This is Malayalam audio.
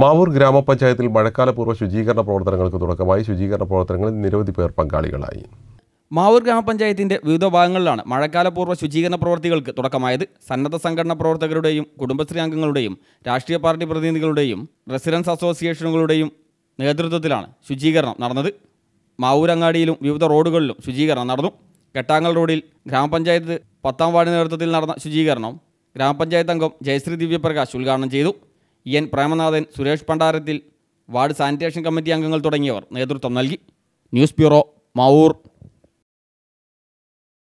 മാവൂർ ഗ്രാമപഞ്ചായത്തിൽ മഴക്കാലപൂർവ്വ ശുചീകരണ പ്രവർത്തനങ്ങൾക്ക് തുടക്കമായി ശുചീകരണ പ്രവർത്തനങ്ങളിൽ നിരവധി പേർ പങ്കാളികളായി മാവൂർ ഗ്രാമപഞ്ചായത്തിന്റെ വിവിധ ഭാഗങ്ങളിലാണ് മഴക്കാലപൂർവ്വ ശുചീകരണ പ്രവർത്തികൾക്ക് തുടക്കമായത് സന്നദ്ധ സംഘടനാ പ്രവർത്തകരുടെയും കുടുംബശ്രീ അംഗങ്ങളുടെയും രാഷ്ട്രീയ പാർട്ടി പ്രതിനിധികളുടെയും റെസിഡൻസ് അസോസിയേഷനുകളുടെയും നേതൃത്വത്തിലാണ് ശുചീകരണം നടന്നത് മാവൂരങ്ങാടിയിലും വിവിധ റോഡുകളിലും ശുചീകരണം നടന്നു കെട്ടാങ്ങൽ റോഡിൽ ഗ്രാമപഞ്ചായത്ത് പത്താം വാർഡ് നേതൃത്വത്തിൽ നടന്ന ശുചീകരണം ഗ്രാമപഞ്ചായത്ത് അംഗം ജയശ്രീ ദിവ്യപ്രകാശ് ഉദ്ഘാടനം ചെയ്തു E N Premanathan Suresh Pandarathil ward sanitation committee അംഗങ്ങൾ തുടങ്ങിയവർ നേതൃത്വം നൽകി ന്യൂസ് ബ്യൂറോ മാവൂർ